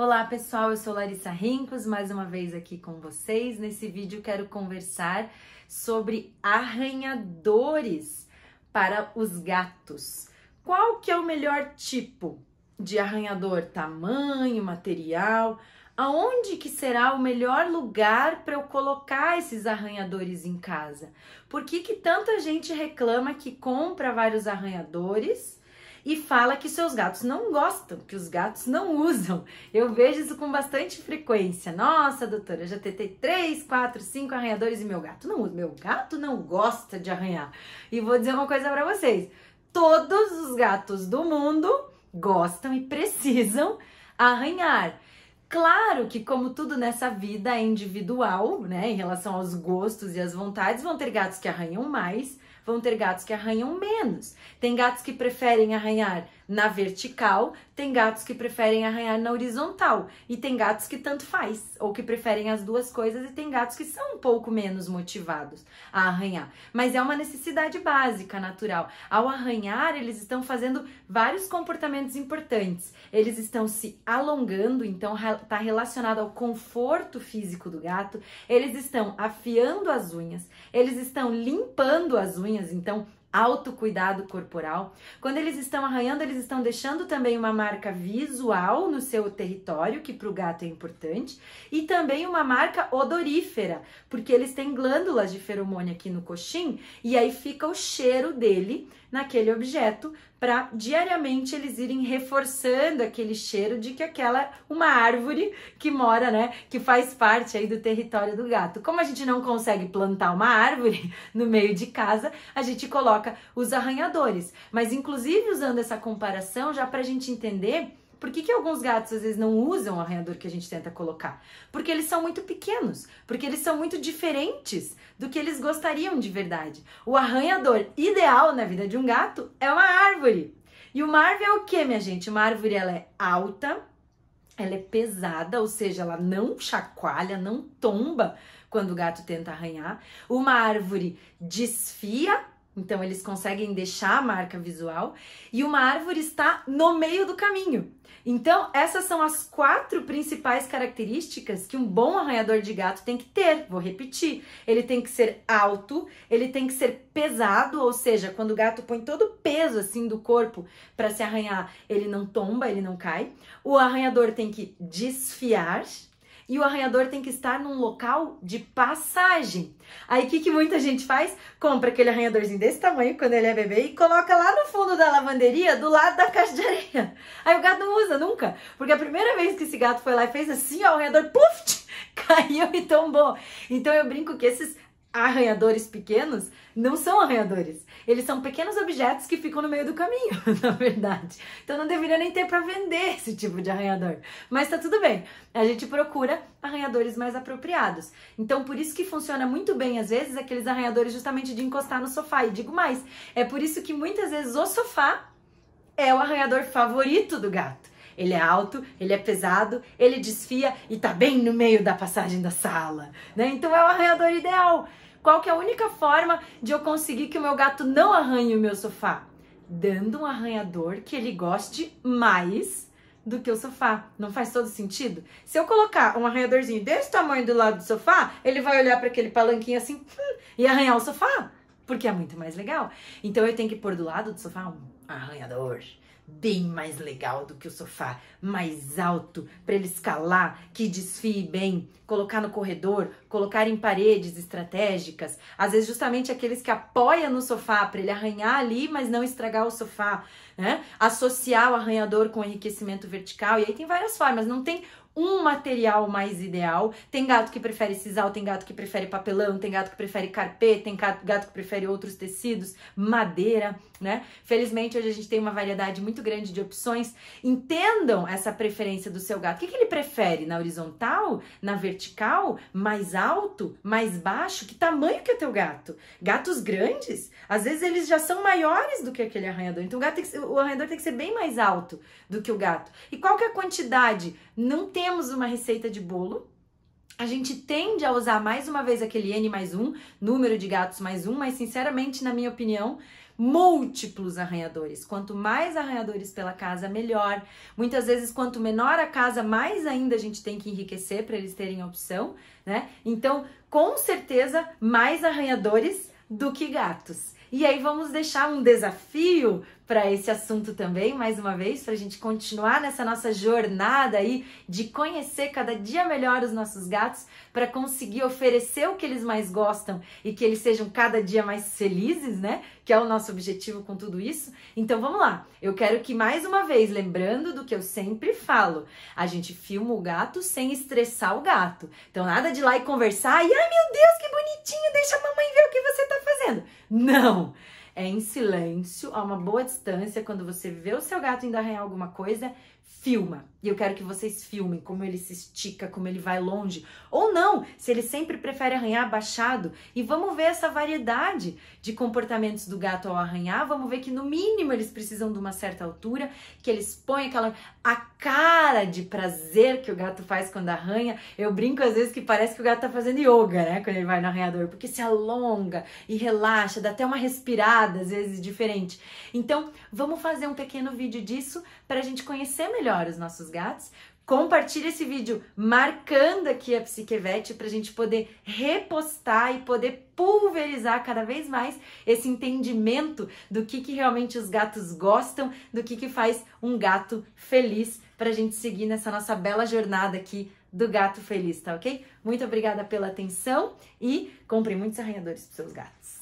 Olá pessoal, eu sou Larissa Rincos, mais uma vez aqui com vocês. Nesse vídeo quero conversar sobre arranhadores para os gatos. Qual que é o melhor tipo de arranhador? Tamanho, material? Aonde que será o melhor lugar para eu colocar esses arranhadores em casa? Por que, que tanta gente reclama que compra vários arranhadores e fala que seus gatos não gostam, que os gatos não usam. Eu vejo isso com bastante frequência. Nossa, doutora, já tentei três, quatro, cinco arranhadores e meu gato não usa. Meu gato não gosta de arranhar. E vou dizer uma coisa para vocês: todos os gatos do mundo gostam e precisam arranhar. Claro que, como tudo nessa vida é individual, né, em relação aos gostos e às vontades, vão ter gatos que arranham mais Vão ter gatos que arranham menos. Tem gatos que preferem arranhar na vertical, tem gatos que preferem arranhar na horizontal, e tem gatos que tanto faz, ou que preferem as duas coisas, e tem gatos que são um pouco menos motivados a arranhar. Mas é uma necessidade básica, natural. Ao arranhar, eles estão fazendo vários comportamentos importantes. Eles estão se alongando, então está relacionado ao conforto físico do gato, eles estão afiando as unhas, eles estão limpando as unhas, então autocuidado corporal. Quando eles estão arranhando, eles estão deixando também uma marca visual no seu território, que para o gato é importante, e também uma marca odorífera, porque eles têm glândulas de feromônio aqui no coxim, e aí fica o cheiro dele naquele objeto para diariamente eles irem reforçando aquele cheiro de que aquela uma árvore que mora, né, que faz parte aí do território do gato. Como a gente não consegue plantar uma árvore no meio de casa, a gente coloca os arranhadores. Mas inclusive usando essa comparação já para a gente entender por que, que alguns gatos às vezes não usam o arranhador que a gente tenta colocar? Porque eles são muito pequenos, porque eles são muito diferentes do que eles gostariam de verdade. O arranhador ideal na vida de um gato é uma árvore. E uma árvore é o que, minha gente? Uma árvore ela é alta, ela é pesada, ou seja, ela não chacoalha, não tomba quando o gato tenta arranhar. Uma árvore desfia então eles conseguem deixar a marca visual e uma árvore está no meio do caminho. Então, essas são as quatro principais características que um bom arranhador de gato tem que ter. Vou repetir: ele tem que ser alto, ele tem que ser pesado, ou seja, quando o gato põe todo o peso assim do corpo para se arranhar, ele não tomba, ele não cai. O arranhador tem que desfiar, e o arranhador tem que estar num local de passagem. Aí o que, que muita gente faz? Compra aquele arranhadorzinho desse tamanho quando ele é bebê e coloca lá no fundo da lavanderia, do lado da caixa de areia. Aí o gato não usa nunca, porque a primeira vez que esse gato foi lá e fez assim, ó, o arranhador, puf, caiu e tombou. Então eu brinco que esses arranhadores pequenos não são arranhadores. Eles são pequenos objetos que ficam no meio do caminho, na verdade. Então não deveria nem ter para vender esse tipo de arranhador. Mas tá tudo bem. A gente procura arranhadores mais apropriados. Então por isso que funciona muito bem às vezes aqueles arranhadores justamente de encostar no sofá e digo mais, é por isso que muitas vezes o sofá é o arranhador favorito do gato. Ele é alto, ele é pesado, ele desfia e tá bem no meio da passagem da sala, né? Então é o arranhador ideal. Qual que é a única forma de eu conseguir que o meu gato não arranhe o meu sofá? Dando um arranhador que ele goste mais do que o sofá. Não faz todo sentido? Se eu colocar um arranhadorzinho desse tamanho do lado do sofá, ele vai olhar para aquele palanquinho assim hum, e arranhar o sofá, porque é muito mais legal. Então eu tenho que pôr do lado do sofá um arranhador, bem mais legal do que o sofá, mais alto, para ele escalar, que desfie bem, colocar no corredor, colocar em paredes estratégicas, às vezes justamente aqueles que apoia no sofá para ele arranhar ali, mas não estragar o sofá, né? Associar o arranhador com o enriquecimento vertical, e aí tem várias formas, não tem um material mais ideal. Tem gato que prefere sisal, tem gato que prefere papelão, tem gato que prefere carpê, tem gato que prefere outros tecidos, madeira, né? Felizmente hoje a gente tem uma variedade muito grande de opções. Entendam essa preferência do seu gato. O que, que ele prefere? Na horizontal? Na vertical? Mais alto? Mais baixo? Que tamanho que é teu gato? Gatos grandes, às vezes eles já são maiores do que aquele arranhador. Então o, gato que, o arranhador tem que ser bem mais alto do que o gato. E qual que é a quantidade não temos uma receita de bolo. A gente tende a usar mais uma vez aquele N mais um, número de gatos mais um, mas sinceramente, na minha opinião, múltiplos arranhadores. Quanto mais arranhadores pela casa, melhor. Muitas vezes, quanto menor a casa, mais ainda a gente tem que enriquecer para eles terem opção, né? Então, com certeza, mais arranhadores do que gatos. E aí vamos deixar um desafio para esse assunto também, mais uma vez, para a gente continuar nessa nossa jornada aí de conhecer cada dia melhor os nossos gatos, para conseguir oferecer o que eles mais gostam e que eles sejam cada dia mais felizes, né? Que é o nosso objetivo com tudo isso. Então vamos lá. Eu quero que mais uma vez, lembrando do que eu sempre falo, a gente filma o gato sem estressar o gato. Então nada de lá e conversar e ai meu Deus, que bonitinho, deixa a mamãe não! É em silêncio, a uma boa distância, quando você vê o seu gato indo arranhar alguma coisa, filma. E eu quero que vocês filmem como ele se estica, como ele vai longe. Ou não, se ele sempre prefere arranhar baixado E vamos ver essa variedade de comportamentos do gato ao arranhar. Vamos ver que no mínimo eles precisam de uma certa altura, que eles põem aquela a cara de prazer que o gato faz quando arranha. Eu brinco às vezes que parece que o gato tá fazendo yoga, né, quando ele vai no arranhador, porque se alonga e relaxa, dá até uma respirada às vezes diferente. Então, vamos fazer um pequeno vídeo disso para a gente conhecer melhor melhor os nossos gatos. Compartilhe esse vídeo marcando aqui a Psiquevete para a gente poder repostar e poder pulverizar cada vez mais esse entendimento do que, que realmente os gatos gostam, do que, que faz um gato feliz para a gente seguir nessa nossa bela jornada aqui do gato feliz, tá ok? Muito obrigada pela atenção e compre muitos arranhadores para seus gatos.